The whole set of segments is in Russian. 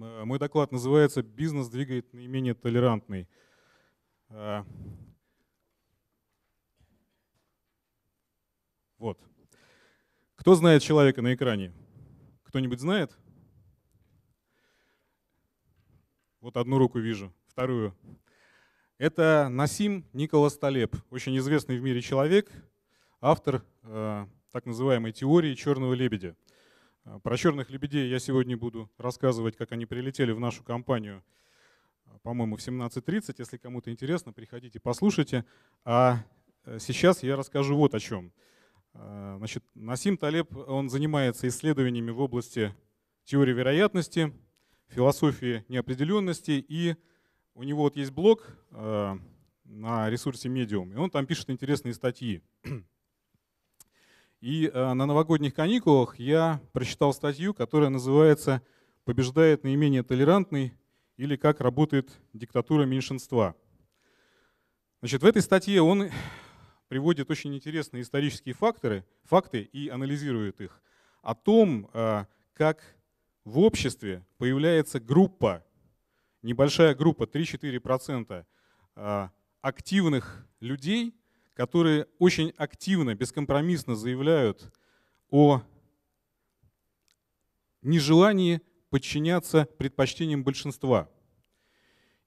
Э, мой доклад называется «Бизнес двигает наименее толерантный». А, вот. Кто знает человека на экране? Кто-нибудь знает? Вот одну руку вижу, вторую. Это Насим Николас Талеб, очень известный в мире человек, автор э, так называемой теории черного лебедя – а, про черных лебедей я сегодня буду рассказывать, как они прилетели в нашу компанию, а, по-моему, в 17.30. Если кому-то интересно, приходите, послушайте. А э, сейчас я расскажу вот о чем. А, значит, Насим Талеб, он занимается исследованиями в области теории вероятности, философии неопределенности, и у него вот есть блог на ресурсе Medium, и он там пишет интересные статьи. И э, на новогодних каникулах я прочитал статью, которая называется «Побеждает наименее толерантный» или «Как работает диктатура меньшинства». Значит, в этой статье он приводит очень интересные исторические факторы, факты и анализирует их о том, э, как в обществе появляется группа, небольшая группа, 3-4% э, активных людей, которые очень активно, бескомпромиссно заявляют о нежелании подчиняться предпочтениям большинства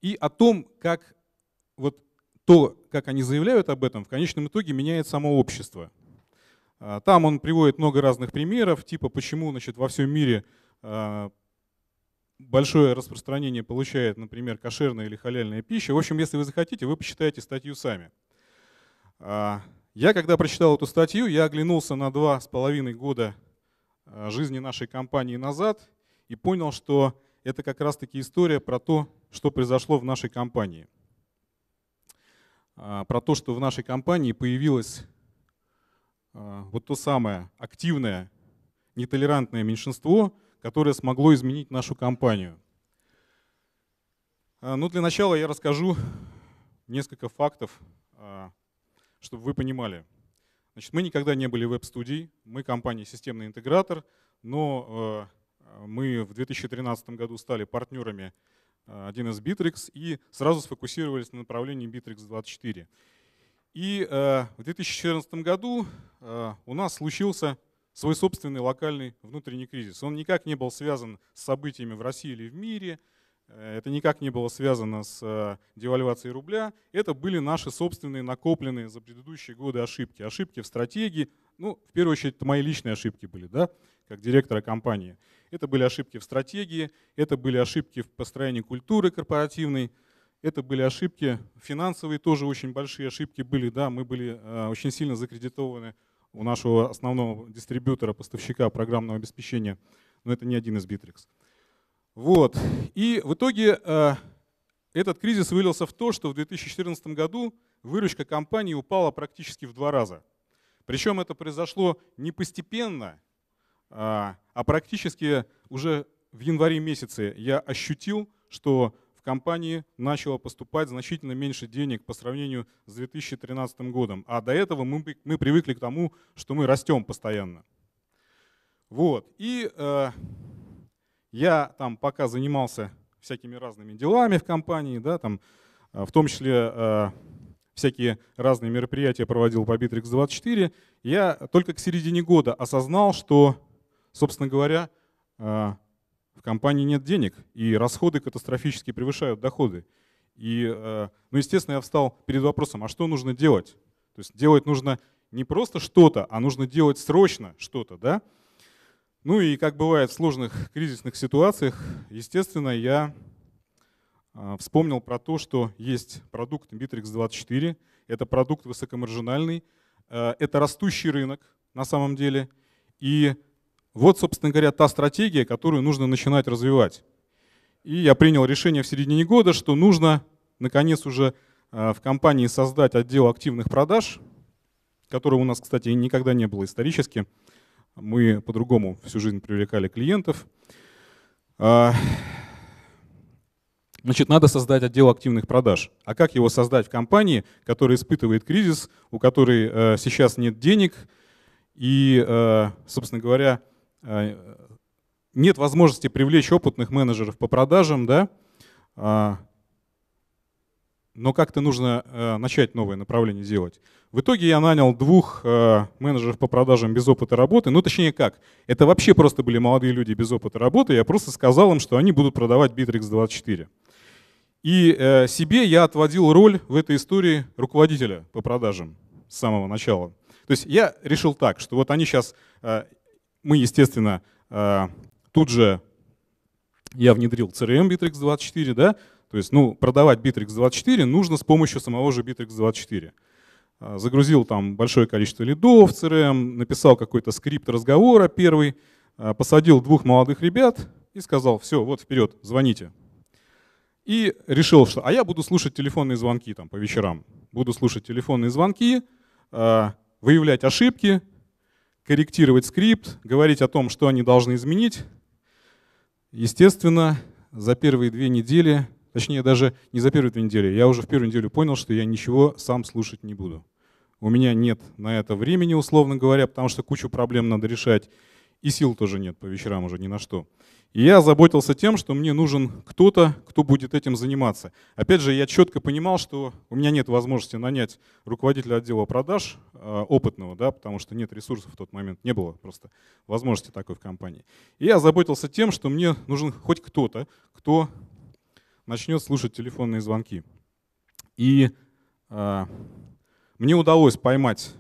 и о том, как вот то, как они заявляют об этом, в конечном итоге меняет само общество. А, там он приводит много разных примеров, типа почему значит, во всем мире а, большое распространение получает, например, кошерная или халяльная пища. В общем, если вы захотите, вы почитаете статью сами. А, я, когда прочитал эту статью, я оглянулся на два с половиной года а, жизни нашей компании назад и понял, что это как раз-таки история про то, что произошло в нашей компании. А, про то, что в нашей компании появилось вот то самое активное, нетолерантное меньшинство, которое смогло изменить нашу компанию. Ну, для начала я расскажу несколько фактов чтобы вы понимали. Значит, мы никогда не были веб-студией, мы компания «Системный интегратор», но э, мы в 2013 году стали партнерами 1С э, Bittrex и сразу сфокусировались на направлении Bittrex 24. И э, в 2014 году у нас случился свой собственный локальный внутренний кризис. Он никак не был связан с событиями в России или в мире, Э, это никак не было связано с э, девальвацией рубля. Это были наши собственные накопленные за предыдущие годы ошибки. Ошибки в стратегии. Ну, в первую очередь, это мои личные ошибки были, да, как директора компании. Это были ошибки в стратегии, это были ошибки в построении культуры корпоративной, это были ошибки финансовые, тоже очень большие ошибки были. Да, мы были э, очень сильно закредитованы у нашего основного дистрибьютора, поставщика программного обеспечения, но это не один из Bittrex. Вот. И в итоге э, этот кризис вылился в то, что в 2014 году выручка компании упала практически в два раза. Причем это произошло не постепенно, э, а практически уже в январе месяце я ощутил, что в компании начало поступать значительно меньше денег по сравнению с 2013 годом. А до этого мы, мы привыкли к тому, что мы растем постоянно. Вот. И э, я там пока занимался всякими разными делами в компании, да, там, а, в том числе э, всякие разные мероприятия проводил по Bittrex24, я только к середине года осознал, что, собственно говоря, э, в компании нет денег, и расходы катастрофически превышают доходы. И, э, ну, естественно, я встал перед вопросом, а что нужно делать? То есть делать нужно не просто что-то, а нужно делать срочно что-то, да? Ну и как бывает в сложных кризисных ситуациях, естественно, я а, вспомнил про то, что есть продукт Bittrex24. Это продукт высокомаржинальный, а, это растущий рынок на самом деле. И вот, собственно говоря, та стратегия, которую нужно начинать развивать. И я принял решение в середине года, что нужно, наконец, уже а, в компании создать отдел активных продаж, которого у нас, кстати, никогда не было исторически мы по-другому всю жизнь привлекали клиентов. А, значит, надо создать отдел активных продаж. А как его создать в компании, которая испытывает кризис, у которой э, сейчас нет денег и, э, собственно говоря, э, нет возможности привлечь опытных менеджеров по продажам, да? А, но как-то нужно э, начать новое направление делать. В итоге я нанял двух э, менеджеров по продажам без опыта работы. Ну, точнее как, это вообще просто были молодые люди без опыта работы. Я просто сказал им, что они будут продавать Bittrex24. И э, себе я отводил роль в этой истории руководителя по продажам с самого начала. То есть я решил так, что вот они сейчас, э, мы, естественно, э, тут же я внедрил CRM Bittrex24, да, то есть ну, продавать Bittrex24 нужно с помощью самого же Bittrex24. А, загрузил там большое количество лидов в CRM, написал какой-то скрипт разговора первый, а, посадил двух молодых ребят и сказал, все, вот вперед, звоните. И решил, что а я буду слушать телефонные звонки там по вечерам. Буду слушать телефонные звонки, а, выявлять ошибки, корректировать скрипт, говорить о том, что они должны изменить. Естественно, за первые две недели Точнее, даже не за первую неделю. Я уже в первую неделю понял, что я ничего сам слушать не буду. У меня нет на это времени, условно говоря, потому что кучу проблем надо решать. И сил тоже нет по вечерам уже ни на что. И я заботился тем, что мне нужен кто-то, кто будет этим заниматься. Опять же, я четко понимал, что у меня нет возможности нанять руководителя отдела продаж а, опытного, да, потому что нет ресурсов в тот момент, не было просто возможности такой в компании. И я заботился тем, что мне нужен хоть кто-то, кто начнет слушать телефонные звонки. И э, мне удалось поймать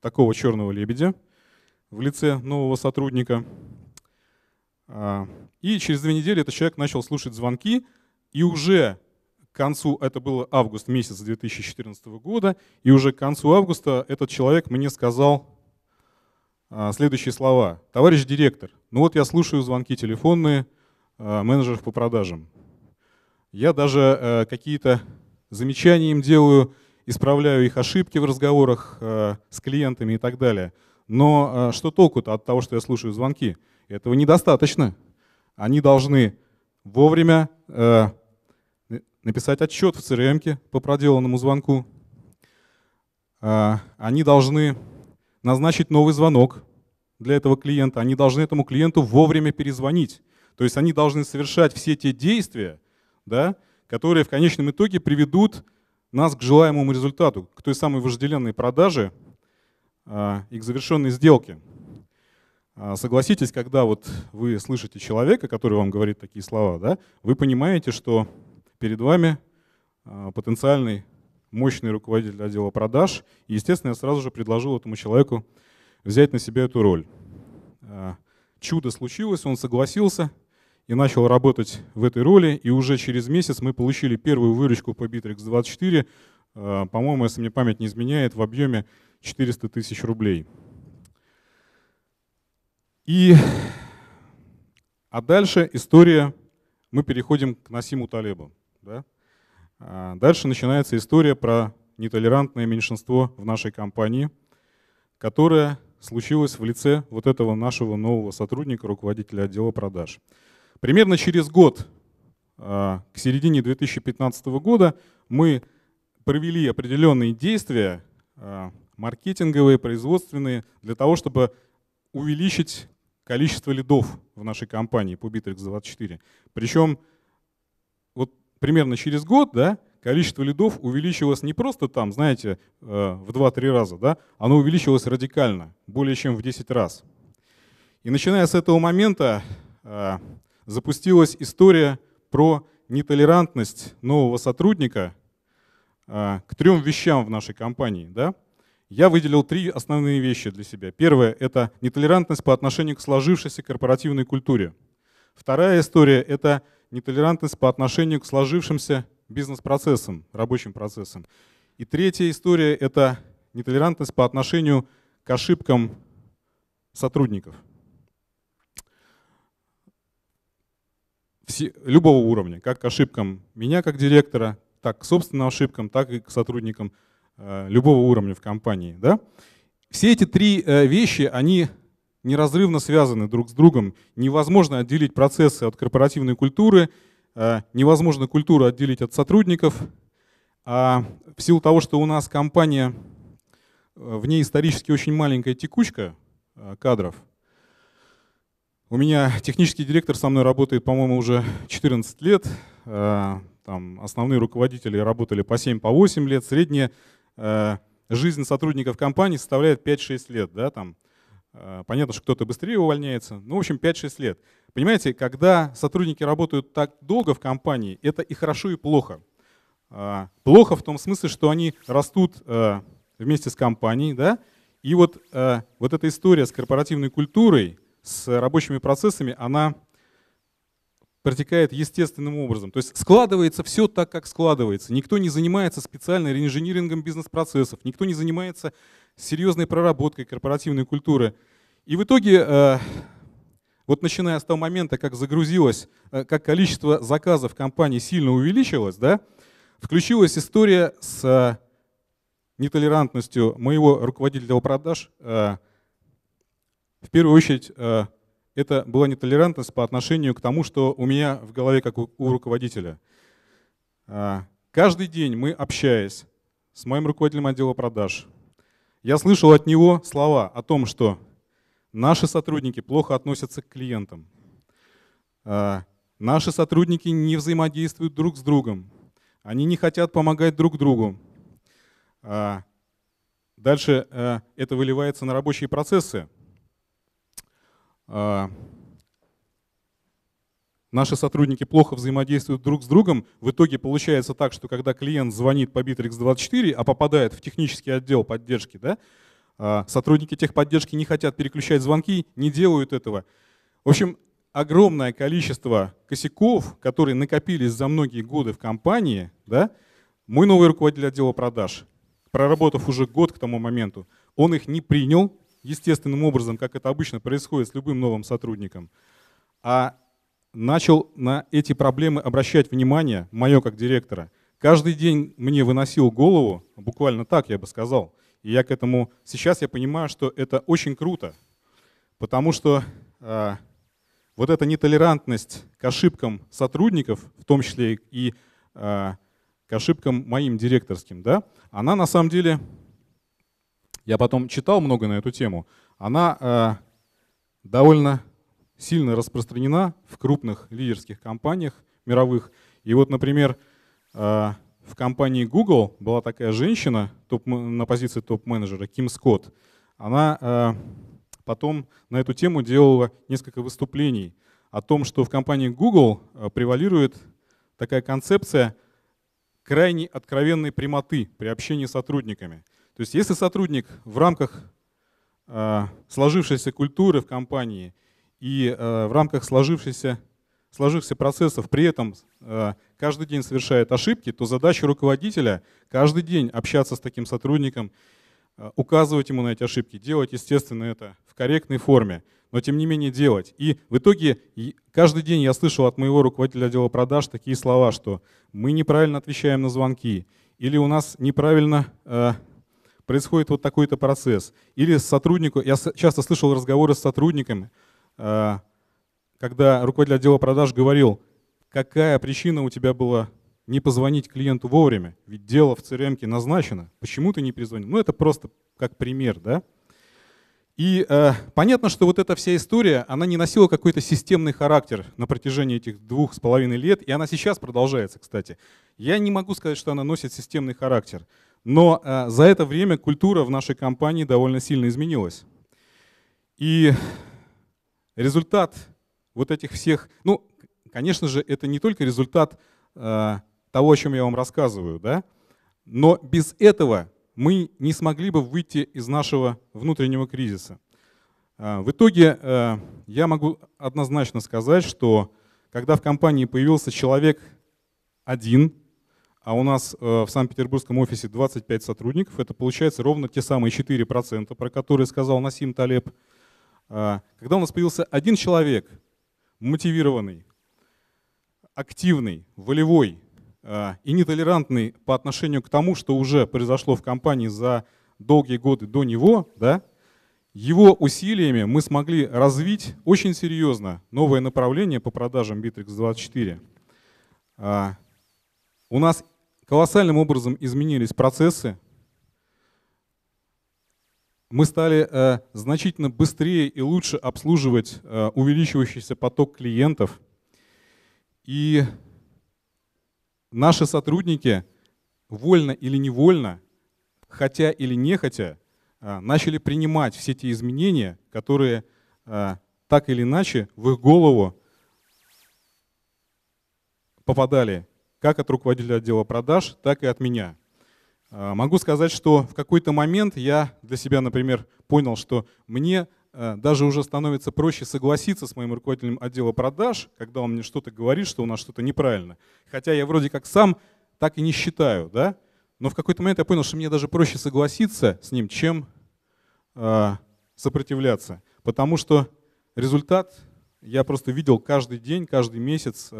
такого черного лебедя в лице нового сотрудника. Э, и через две недели этот человек начал слушать звонки, и уже к концу, это было август месяц 2014 года, и уже к концу августа этот человек мне сказал э, следующие слова. «Товарищ директор, ну вот я слушаю звонки телефонные э, менеджеров по продажам. Я даже э, какие-то замечания им делаю, исправляю их ошибки в разговорах э, с клиентами и так далее. Но э, что толку-то от того, что я слушаю звонки? Этого недостаточно. Они должны вовремя э, написать отчет в CRM по проделанному звонку. Э, они должны назначить новый звонок для этого клиента. Они должны этому клиенту вовремя перезвонить. То есть они должны совершать все те действия, да, которые в конечном итоге приведут нас к желаемому результату, к той самой вожделенной продаже а, и к завершенной сделке. А, согласитесь, когда вот вы слышите человека, который вам говорит такие слова, да, вы понимаете, что перед вами а, потенциальный мощный руководитель отдела продаж, и, естественно, я сразу же предложил этому человеку взять на себя эту роль. А, чудо случилось, он согласился — и начал работать в этой роли. И уже через месяц мы получили первую выручку по Bittrex24, э, по-моему, если мне память не изменяет, в объеме 400 тысяч рублей. И... А дальше история, мы переходим к Насиму Талебу. Да? А, дальше начинается история про нетолерантное меньшинство в нашей компании, которое случилось в лице вот этого нашего нового сотрудника, руководителя отдела продаж. Примерно через год, а, к середине 2015 года, мы провели определенные действия, а, маркетинговые, производственные, для того, чтобы увеличить количество лидов в нашей компании по Bittrex24. Причем вот примерно через год да, количество лидов увеличилось не просто там, знаете, а, в 2-3 раза, да, оно увеличилось радикально, более чем в 10 раз. И начиная с этого момента запустилась история про нетолерантность нового сотрудника а, к трем вещам в нашей компании. Да? Я выделил три основные вещи для себя. Первое – это нетолерантность по отношению к сложившейся корпоративной культуре. Вторая история – это нетолерантность по отношению к сложившимся бизнес-процессам, рабочим процессам. И третья история – это нетолерантность по отношению к ошибкам сотрудников. любого уровня, как к ошибкам меня как директора, так к собственным ошибкам, так и к сотрудникам э, любого уровня в компании. Да? Все эти три э, вещи, они неразрывно связаны друг с другом. Невозможно отделить процессы от корпоративной культуры, э, невозможно культуру отделить от сотрудников. А в силу того, что у нас компания, в ней исторически очень маленькая текучка кадров – у меня технический директор со мной работает, по-моему, уже 14 лет. Э, там основные руководители работали по 7-8 по 8 лет. Средняя э, жизнь сотрудников компании составляет 5-6 лет. Да, там. Э, понятно, что кто-то быстрее увольняется. Ну, в общем, 5-6 лет. Понимаете, когда сотрудники работают так долго в компании, это и хорошо, и плохо. Плохо в том смысле, что они растут вместе с компанией, да, и вот, вот эта история с корпоративной культурой, с рабочими процессами, она протекает естественным образом. То есть складывается все так, как складывается. Никто не занимается специально реинжинирингом бизнес-процессов, никто не занимается серьезной проработкой корпоративной культуры. И в итоге, э, вот начиная с того момента, как загрузилось, э, как количество заказов компании сильно увеличилось, да, включилась история с э, нетолерантностью моего руководителя продаж – в первую очередь, э, это была нетолерантность по отношению к тому, что у меня в голове, как у, у руководителя. Э, каждый день мы, общаясь с моим руководителем отдела продаж, я слышал от него слова о том, что наши сотрудники плохо относятся к клиентам, э, наши сотрудники не взаимодействуют друг с другом, они не хотят помогать друг другу. Дальше это выливается на рабочие процессы. А, наши сотрудники плохо взаимодействуют друг с другом, в итоге получается так, что когда клиент звонит по Bittrex24, а попадает в технический отдел поддержки, да, а, сотрудники техподдержки не хотят переключать звонки, не делают этого. В общем, огромное количество косяков, которые накопились за многие годы в компании, да, мой новый руководитель отдела продаж, проработав уже год к тому моменту, он их не принял, естественным образом, как это обычно происходит с любым новым сотрудником, а начал на эти проблемы обращать внимание, мое как директора. Каждый день мне выносил голову, буквально так я бы сказал. И я к этому, сейчас я понимаю, что это очень круто, потому что э, вот эта нетолерантность к ошибкам сотрудников, в том числе и э, к ошибкам моим директорским, да, она на самом деле я потом читал много на эту тему, она э, довольно сильно распространена в крупных лидерских компаниях мировых. И вот, например, э, в компании Google была такая женщина топ, на позиции топ-менеджера, Ким Скотт. Она э, потом на эту тему делала несколько выступлений о том, что в компании Google э, превалирует такая концепция крайне откровенной прямоты при общении с сотрудниками – то есть если сотрудник в рамках а, сложившейся культуры в компании и а, в рамках сложившейся, сложившихся процессов при этом а, каждый день совершает ошибки, то задача руководителя каждый день общаться с таким сотрудником, указывать ему на эти ошибки, делать, естественно, это в корректной форме, но тем не менее делать. И в итоге каждый день я слышал от моего руководителя отдела продаж такие слова, что мы неправильно отвечаем на звонки, или у нас неправильно происходит вот такой-то процесс. Или сотруднику, я часто слышал разговоры с сотрудниками, э, когда руководитель отдела продаж говорил, какая причина у тебя была не позвонить клиенту вовремя, ведь дело в crm назначено, почему ты не перезвонил? Ну это просто как пример, да? И э, понятно, что вот эта вся история, она не носила какой-то системный характер на протяжении этих двух с половиной лет, и она сейчас продолжается, кстати. Я не могу сказать, что она носит системный характер. Но э, за это время культура в нашей компании довольно сильно изменилась. И результат вот этих всех, ну, конечно же, это не только результат э, того, о чем я вам рассказываю, да, но без этого мы не смогли бы выйти из нашего внутреннего кризиса. Э, в итоге я могу однозначно сказать, что когда в компании появился человек один, а у нас э, в Санкт-Петербургском офисе 25 сотрудников, это получается ровно те самые 4%, про которые сказал Насим Талеб. А, когда у нас появился один человек, мотивированный, активный, волевой а, и нетолерантный по отношению к тому, что уже произошло в компании за долгие годы до него, да, его усилиями мы смогли развить очень серьезно новое направление по продажам Bittrex 24. А, у нас колоссальным образом изменились процессы. Мы стали э, значительно быстрее и лучше обслуживать э, увеличивающийся поток клиентов. И наши сотрудники вольно или невольно, хотя или нехотя, э, начали принимать все те изменения, которые э, так или иначе в их голову попадали как от руководителя отдела продаж, так и от меня. А, могу сказать, что в какой-то момент я для себя, например, понял, что мне а, даже уже становится проще согласиться с моим руководителем отдела продаж, когда он мне что-то говорит, что у нас что-то неправильно. Хотя я вроде как сам так и не считаю, да? Но в какой-то момент я понял, что мне даже проще согласиться с ним, чем а, сопротивляться. Потому что результат я просто видел каждый день, каждый месяц.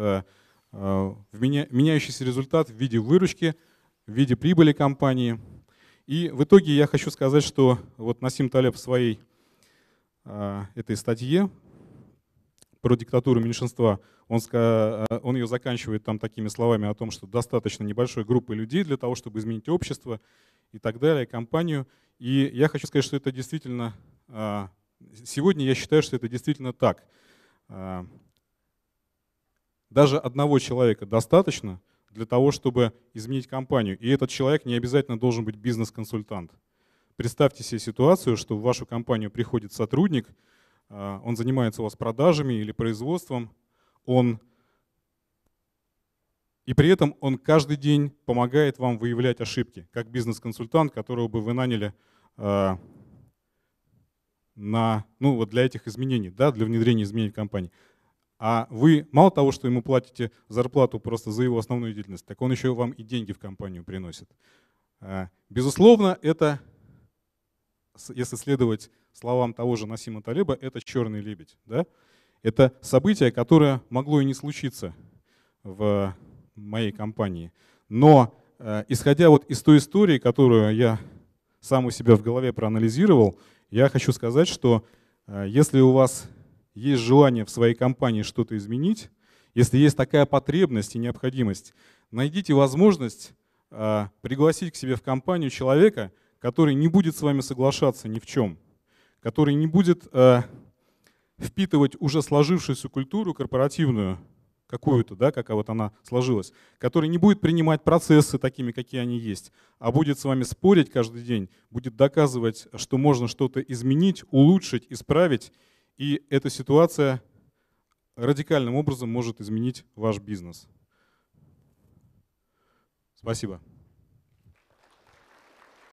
Э, меняющийся результат в виде выручки, в виде прибыли компании. И в итоге я хочу сказать, что вот Насим Талеб в своей э, этой статье про диктатуру меньшинства, он, э, он ее заканчивает там такими словами о том, что достаточно небольшой группы людей для того, чтобы изменить общество и так далее, компанию. И я хочу сказать, что это действительно, сегодня я считаю, что это действительно так. Даже одного человека достаточно для того, чтобы изменить компанию. И этот человек не обязательно должен быть бизнес-консультант. Представьте себе ситуацию, что в вашу компанию приходит сотрудник, а, он занимается у вас продажами или производством, он и при этом он каждый день помогает вам выявлять ошибки, как бизнес-консультант, которого бы вы наняли а, на, ну, вот для этих изменений, да, для внедрения изменений в компании а вы мало того, что ему платите зарплату просто за его основную деятельность, так он еще вам и деньги в компанию приносит. А, безусловно, это, если следовать словам того же Насима Талеба, это черный лебедь. Да? Это событие, которое могло и не случиться в моей компании. Но э, исходя вот из той истории, которую я сам у себя в голове проанализировал, я хочу сказать, что э, если у вас есть желание в своей компании что-то изменить, если есть такая потребность и необходимость, найдите возможность э, пригласить к себе в компанию человека, который не будет с вами соглашаться ни в чем, который не будет э, впитывать уже сложившуюся культуру корпоративную, какую-то, да, какая вот она сложилась, который не будет принимать процессы такими, какие они есть, а будет с вами спорить каждый день, будет доказывать, что можно что-то изменить, улучшить, исправить и эта ситуация радикальным образом может изменить ваш бизнес. Спасибо.